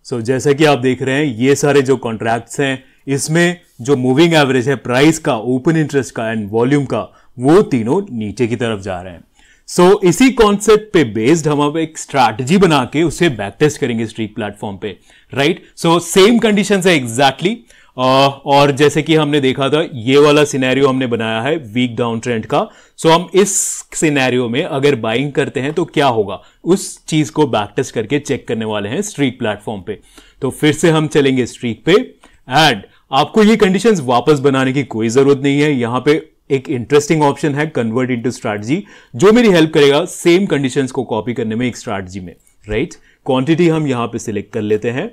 सो so, जैसा कि आप देख रहे हैं ये सारे जो कॉन्ट्रैक्ट्स हैं इसमें जो मूविंग एवरेज है प्राइस का ओपन इंटरेस्ट का एंड वॉल्यूम का वो तीनों नीचे की तरफ जा रहे हैं सो so, इसी कॉन्सेप्ट पे बेस्ड हम अब एक स्ट्रैटेजी बना के उसे बैक टेस्ट करेंगे स्ट्रीक प्लेटफॉर्म पे राइट सो सेम कंडीशन है एग्जैक्टली exactly, uh, और जैसे कि हमने देखा था ये वाला सिनेरियो हमने बनाया है वीक डाउन ट्रेंड का सो so, हम इस सिनेरियो में अगर बाइंग करते हैं तो क्या होगा उस चीज को बैकटेस्ट करके चेक करने वाले हैं स्ट्रीक प्लेटफॉर्म पे तो फिर से हम चलेंगे स्ट्रीक पे एंड आपको ये कंडीशंस वापस बनाने की कोई जरूरत नहीं है यहां पे एक इंटरेस्टिंग ऑप्शन है कन्वर्ट इनटू स्ट्रैटेजी जो मेरी हेल्प करेगा सेम कंडीशंस को कॉपी करने में एक स्ट्रैटेजी में राइट right? क्वांटिटी हम यहां पे सिलेक्ट कर लेते हैं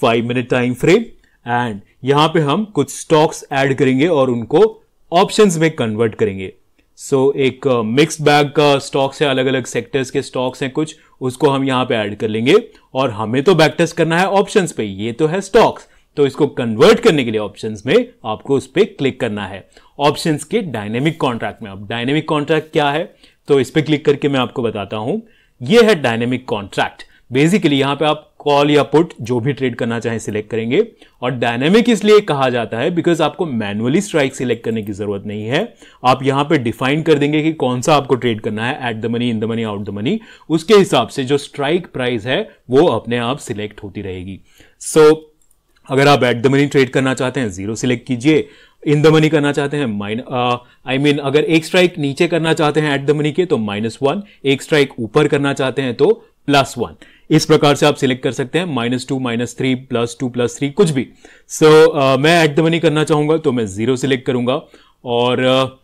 five minute time frame and यहां पे हम कुछ स्टॉक्स ऐड करेंगे और उनको ऑप्शंस में कन्वर्ट करेंगे सो so, एक मिक्स uh, बैग का स्टॉक्स है अलग अलग सेक्टर्स के स्टॉक्स हैं कुछ उसको हम यहां पे ऐड कर लेंगे और हमें तो बैक टेस्ट करना है ऑप्शंस पे ये तो है स्टॉक्स तो इसको कन्वर्ट करने के लिए ऑप्शंस में आपको उस पर क्लिक करना है ऑप्शन के डायनेमिक कॉन्ट्रैक्ट में अब डायनेमिक कॉन्ट्रैक्ट क्या है तो इस पर क्लिक करके मैं आपको बताता हूं यह है डायनेमिक कॉन्ट्रैक्ट बेसिकली यहां पे आप कॉल या पुट जो भी ट्रेड करना चाहें सिलेक्ट करेंगे और डायनेमिक इसलिए कहा जाता है बिकॉज आपको मैनुअली स्ट्राइक सिलेक्ट करने की जरूरत नहीं है आप यहां पे डिफाइन कर देंगे कि कौन सा आपको ट्रेड करना है at the money in the money out the money उसके हिसाब से जो स्ट्राइक प्राइस है वो अपने आप सिलेक्ट होती रहेगी सो so, अगर आप एट द मनी ट्रेड करना चाहते हैं जीरो सिलेक्ट कीजिए इन द मनी करना चाहते हैं माइन आई मीन अगर एक स्ट्राइक नीचे करना चाहते हैं एट द मनी के तो माइनस वन एक स्ट्राइक ऊपर करना चाहते हैं तो प्लस वन इस प्रकार से आप सिलेक्ट कर सकते हैं minus two minus three plus two plus three कुछ भी सो so, uh, मैं एट द मनी करना चाहूंगा तो मैं जीरो सिलेक्ट करूंगा और uh,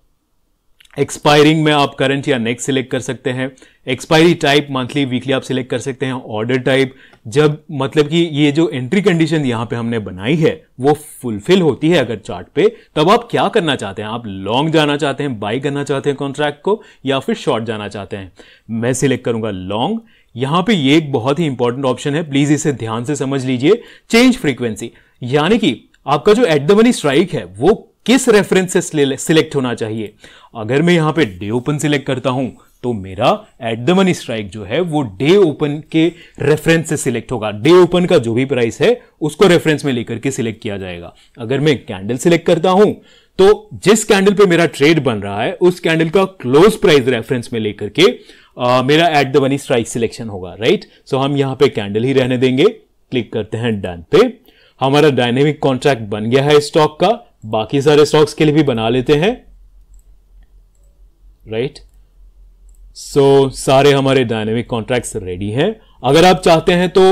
एक्सपायरिंग में आप करंट या नेक्स्ट सिलेक्ट कर सकते हैं एक्सपायरी टाइप मंथली वीकली आप सिलेक्ट कर सकते हैं ऑर्डर टाइप जब मतलब कि ये जो एंट्री कंडीशन यहां पे हमने बनाई है वो फुलफिल होती है अगर चार्ट पे तब आप क्या करना चाहते हैं आप लॉन्ग जाना चाहते हैं बाई करना चाहते हैं कॉन्ट्रैक्ट को या फिर शॉर्ट जाना चाहते हैं मैं सिलेक्ट करूंगा लॉन्ग यहां पे ये एक बहुत ही इंपॉर्टेंट ऑप्शन है प्लीज इसे ध्यान से समझ लीजिए चेंज फ्रीक्वेंसी यानी कि आपका जो एट द मनी स्ट्राइक है वो किस रेफरेंस से सिलेक्ट होना चाहिए अगर मैं यहां पे डे ओपन सिलेक्ट करता हूं तो मेरा एट द मनी स्ट्राइक जो है वो डे ओपन के रेफरेंस से सिलेक्ट होगा डे ओपन का जो भी प्राइस है उसको रेफरेंस में लेकर के सिलेक्ट किया जाएगा अगर मैं कैंडल सिलेक्ट करता हूं तो जिस कैंडल पे मेरा ट्रेड बन रहा है उस कैंडल का क्लोज प्राइस रेफरेंस में लेकर के आ, मेरा at the money strike selection होगा राइट सो हम यहां पे कैंडल ही रहने देंगे क्लिक करते हैं डन पे हमारा डायनेमिक कॉन्ट्रैक्ट बन गया है स्टॉक का बाकी सारे स्टॉक्स के लिए भी बना लेते हैं राइट right? सो so, सारे हमारे डायनेमिक कॉन्ट्रैक्ट्स रेडी हैं अगर आप चाहते हैं तो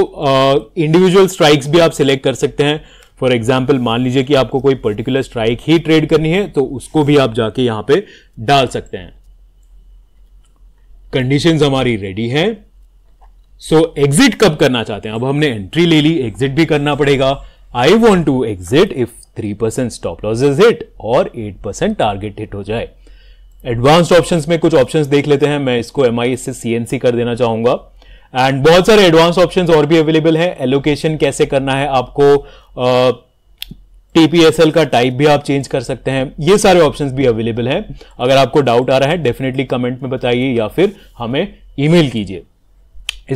इंडिविजुअल uh, स्ट्राइक्स भी आप सिलेक्ट कर सकते हैं फॉर एग्जाम्पल मान लीजिए कि आपको कोई पर्टिकुलर स्ट्राइक ही ट्रेड करनी है तो उसको भी आप जाके यहां पे डाल सकते हैं कंडीशंस हमारी रेडी हैं सो एग्जिट कब करना चाहते हैं अब हमने एंट्री ले ली एग्जिट भी करना पड़ेगा I want to exit if three percent stop losses hit और एट परसेंट टारगेट हिट हो जाए एडवांस्ड ऑप्शंस में कुछ ऑप्शंस देख लेते हैं मैं इसको एम से सी कर देना चाहूंगा एंड बहुत सारे एडवांस ऑप्शन और भी अवेलेबल है एलोकेशन कैसे करना है आपको टीपीएसएल का टाइप भी आप चेंज कर सकते हैं ये सारे ऑप्शंस भी अवेलेबल हैं अगर आपको डाउट आ रहा है डेफिनेटली कमेंट में बताइए या फिर हमें ईमेल कीजिए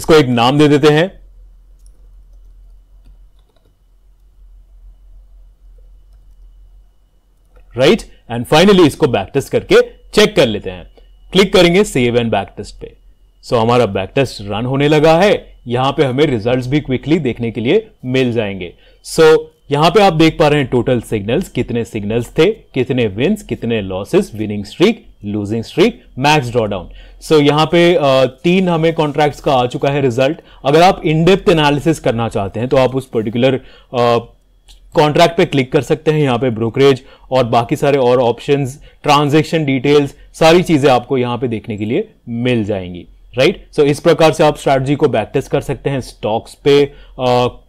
इसको एक नाम दे देते हैं राइट एंड फाइनली इसको बैक टेस्ट करके चेक कर लेते हैं क्लिक करेंगे सेव एंड बैक टेस्ट पे सो so, हमारा बैक टेस्ट रन होने लगा है यहां पे हमें रिजल्ट्स भी क्विकली देखने के लिए मिल जाएंगे सो so, यहां पे आप देख पा रहे हैं टोटल सिग्नल्स कितने सिग्नल्स थे कितने विन्स कितने losses winning streak losing streak max drawdown so यहां पे तीन हमें कॉन्ट्रैक्ट्स का आ चुका है रिजल्ट अगर आप इनडेप्थ एनालिसिस करना चाहते हैं तो आप उस पर्टिकुलर कॉन्ट्रैक्ट पे क्लिक कर सकते हैं यहाँ पे ब्रोकरेज और बाकी सारे और ऑप्शंस ट्रांजेक्शन डिटेल्स सारी चीज़ें आपको यहाँ पे देखने के लिए मिल जाएंगी राइट right? सो so, इस प्रकार से आप स्ट्रैटी को बैकटेस्ट कर सकते हैं स्टॉक्स पे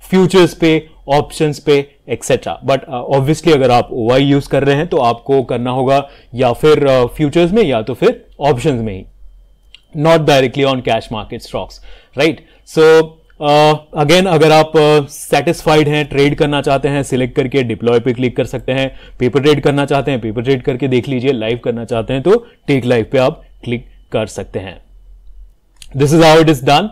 फ्यूचर्स पे ऑप्शंस पे एक्सेट्रा बट ऑब्वियसली अगर आप ओ यूज कर रहे हैं तो आपको करना होगा या फिर फ्यूचर्स uh, में या तो फिर ऑप्शंस में ही not directly on cash market stocks right so again uh, अगर आप सेटिस्फाइड uh, हैं ट्रेड करना चाहते हैं सिलेक्ट करके डिप्लॉय पे क्लिक कर सकते हैं पेपर ट्रेड करना चाहते हैं पेपर ट्रेड करके देख लीजिए लाइव करना चाहते हैं तो टेक लाइव पे आप क्लिक कर सकते हैं this is how it is done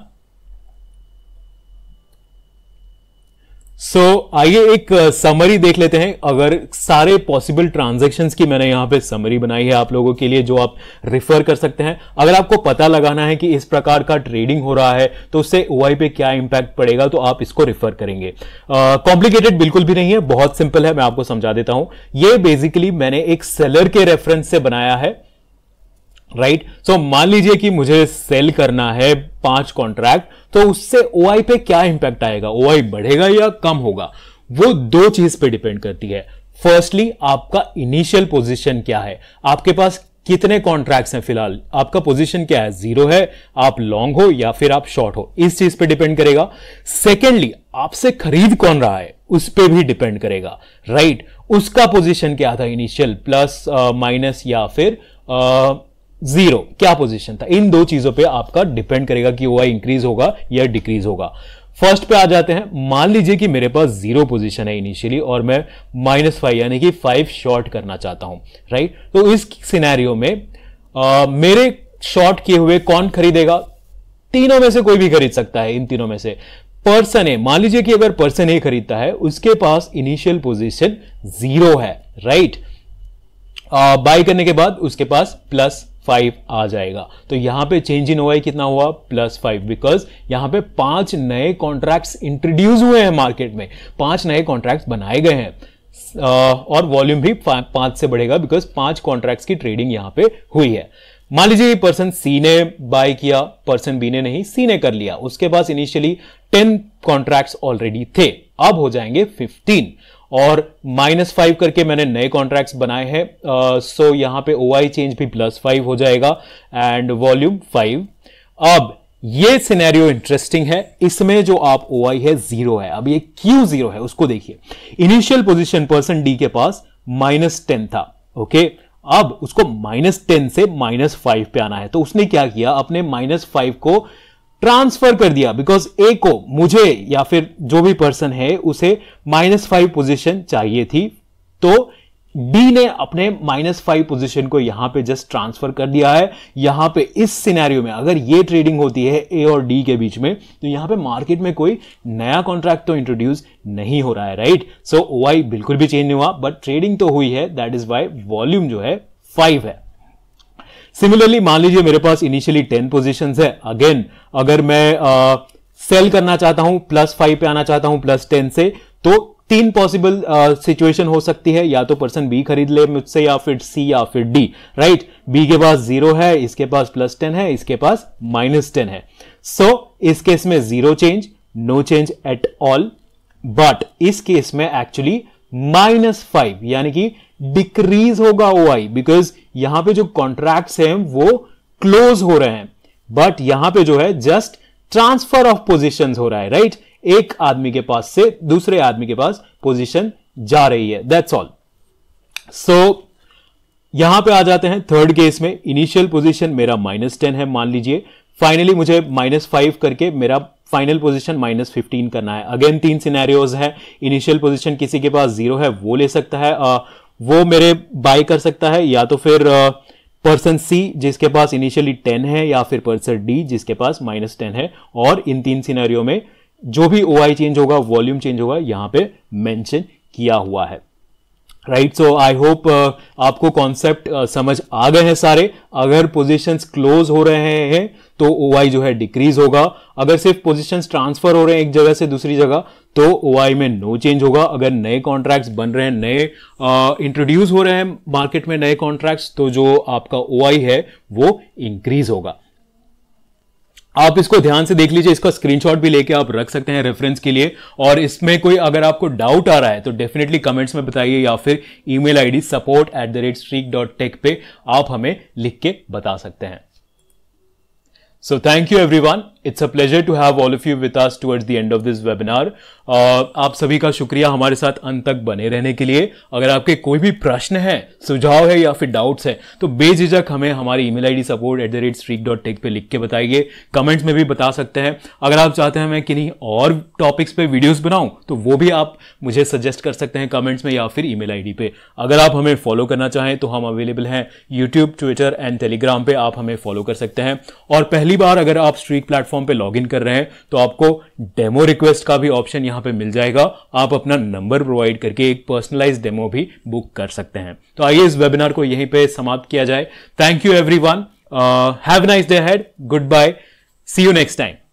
so so, आइए एक समरी देख लेते हैं अगर सारे पॉसिबल ट्रांजेक्शन की मैंने यहां पे समरी बनाई है आप लोगों के लिए जो आप रिफर कर सकते हैं अगर आपको पता लगाना है कि इस प्रकार का ट्रेडिंग हो रहा है तो उससे ओ पे क्या इंपैक्ट पड़ेगा तो आप इसको रिफर करेंगे कॉम्प्लिकेटेड बिल्कुल भी नहीं है बहुत सिंपल है मैं आपको समझा देता हूं ये बेसिकली मैंने एक सेलर के रेफरेंस से बनाया है राइट right? सो so, मान लीजिए कि मुझे सेल करना है पांच कॉन्ट्रैक्ट तो उससे ओ पे क्या इंपैक्ट आएगा ओ बढ़ेगा या कम होगा वो दो चीज पे डिपेंड करती है फर्स्टली आपका इनिशियल पोजीशन क्या है आपके पास कितने कॉन्ट्रैक्ट्स हैं फिलहाल आपका पोजीशन क्या है जीरो है आप लॉन्ग हो या फिर आप शॉर्ट हो इस चीज पे डिपेंड करेगा सेकेंडली आपसे खरीद कौन रहा है उस पर भी डिपेंड करेगा राइट right? उसका पोजीशन क्या था इनिशियल प्लस माइनस या फिर uh, जीरो क्या पोजीशन था इन दो चीजों पे आपका डिपेंड करेगा कि ओ इंक्रीज होगा या डिक्रीज होगा फर्स्ट पे आ जाते हैं मान लीजिए कि मेरे पास जीरो पोजीशन है इनिशियली और मैं माइनस फाइव यानी कि फाइव शॉर्ट करना चाहता हूं राइट तो इस सिनेरियो में आ, मेरे शॉर्ट किए हुए कौन खरीदेगा तीनों में से कोई भी खरीद सकता है इन तीनों में से पर्सन ए मान लीजिए कि अगर पर्सन ए खरीदता है उसके पास इनिशियल पोजीशन जीरो है राइट बाय करने के बाद उसके पास प्लस फाइव आ जाएगा तो यहां पे चेंज इन ओआई कितना हुआ प्लस फाइव बिकॉज यहां पे पांच नए कॉन्ट्रैक्ट्स इंट्रोड्यूस हुए हैं मार्केट में पांच नए कॉन्ट्रैक्ट्स बनाए गए हैं uh, और वॉल्यूम भी पांच से बढ़ेगा बिकॉज पांच कॉन्ट्रैक्ट्स की ट्रेडिंग यहां पे हुई है मान लीजिए पर्सन सी ने बाय किया पर्सन बी ने नहीं सी ने कर लिया उसके पास इनिशियली टेन कॉन्ट्रैक्ट्स ऑलरेडी थे अब हो जाएंगे फिफ्टीन और माइनस फाइव करके मैंने नए कॉन्ट्रैक्ट्स बनाए हैं सो uh, so यहां पे ओ चेंज भी प्लस फाइव हो जाएगा एंड वॉल्यूम फाइव अब ये सिनेरियो इंटरेस्टिंग है इसमें जो आप ओ है जीरो है अब ये क्यू जीरो है उसको देखिए इनिशियल पोजिशन पर्सन डी के पास माइनस टेन था ओके अब उसको माइनस टेन से माइनस फाइव पे आना है तो उसने क्या किया अपने माइनस फाइव को ट्रांसफर कर दिया बिकॉज ए को मुझे या फिर जो भी पर्सन है उसे माइनस फाइव पोजिशन चाहिए थी तो डी ने अपने माइनस फाइव पोजिशन को यहां पे जस्ट ट्रांसफर कर दिया है यहां पे इस सिनेरियो में अगर ये ट्रेडिंग होती है ए और डी के बीच में तो यहां पे मार्केट में कोई नया कॉन्ट्रैक्ट तो इंट्रोड्यूस नहीं हो रहा है राइट सो ओ बिल्कुल भी चेंज नहीं हुआ बट ट्रेडिंग तो हुई है दैट इज वाई वॉल्यूम जो है फाइव है सिमिलरली मान लीजिए मेरे पास इनिशियली टेन पोजिशन है अगेन अगर मैं सेल uh, करना चाहता हूं प्लस फाइव पे आना चाहता हूं प्लस टेन से तो तीन पॉसिबल सिचुएशन हो सकती है या तो पर्सन बी खरीद ले मुझसे या फिर सी या फिर डी राइट बी के पास जीरो है इसके पास प्लस टेन है इसके पास माइनस टेन है सो so, इस केस में zero change no change at all but इस केस में एक्चुअली माइनस फाइव यानी कि डिक्रीज होगा ओ आई बिकॉज यहां पे जो कॉन्ट्रैक्ट्स हैं वो क्लोज हो रहे हैं बट यहां पे जो है जस्ट ट्रांसफर ऑफ पोजिशन हो रहा है राइट right? एक आदमी के पास से दूसरे आदमी के पास पोजिशन जा रही है दैट्स ऑल सो यहां पे आ जाते हैं थर्ड केस में इनिशियल पोजिशन मेरा माइनस टेन है मान लीजिए फाइनली मुझे माइनस फाइव करके मेरा फाइनल पोजीशन माइनस फिफ्टीन करना है अगेन तीन सिनेरियोज है इनिशियल पोजीशन किसी के पास जीरो है वो ले सकता है आ, वो मेरे बाय कर सकता है या तो फिर पर्सन सी जिसके पास इनिशियली टेन है या फिर पर्सन डी जिसके पास माइनस टेन है और इन तीन सिनेरियो में जो भी ओ चेंज होगा वॉल्यूम चेंज होगा यहाँ पे मेंशन किया हुआ है राइट सो आई होप आपको कॉन्सेप्ट uh, समझ आ गए हैं सारे अगर पोजीशंस क्लोज हो रहे हैं तो ओ जो है डिक्रीज होगा अगर सिर्फ पोजिशंस ट्रांसफर हो रहे हैं एक जगह से दूसरी जगह तो ओ में नो चेंज होगा अगर नए कॉन्ट्रैक्ट्स बन रहे हैं नए इंट्रोड्यूस uh, हो रहे हैं मार्केट में नए कॉन्ट्रैक्ट्स तो जो आपका ओ है वो इंक्रीज होगा आप इसको ध्यान से देख लीजिए इसका स्क्रीनशॉट भी लेके आप रख सकते हैं रेफरेंस के लिए और इसमें कोई अगर आपको डाउट आ रहा है तो डेफिनेटली कमेंट्स में बताइए या फिर email ID support at the rate streak dot tech पे आप हमें लिख के बता सकते हैं So thank you everyone. It's a pleasure to have all of you with us towards the end of this webinar. Uh, आप सभी का शुक्रिया हमारे साथ अंत तक बने रहने के लिए अगर आपके कोई भी प्रश्न है सुझाव है या फिर डाउट्स है तो बेझिझक हमें हमारी email ID support at the rate streak dot tech पर लिख के बताइए कमेंट्स में भी बता सकते हैं अगर आप चाहते हैं मैं किन्हीं और टॉपिक्स पे वीडियोस बनाऊं तो वो भी आप मुझे सजेस्ट कर सकते हैं कमेंट्स में या फिर ई मेल पे अगर आप हमें फॉलो करना चाहें तो हम अवेलेबल हैं यूट्यूब ट्विटर एंड टेलीग्राम पर आप हमें फॉलो कर सकते हैं और पहले पहली बार अगर आप स्ट्रीक प्लेटफॉर्म पे लॉगिन कर रहे हैं तो आपको डेमो रिक्वेस्ट का भी ऑप्शन यहाँ पे मिल जाएगा आप अपना नंबर प्रोवाइड करके एक पर्सनलाइज डेमो भी बुक कर सकते हैं तो आइए इस वेबिनार को यहीं पे समाप्त किया जाए thank you everyone have nice day had goodbye see you next time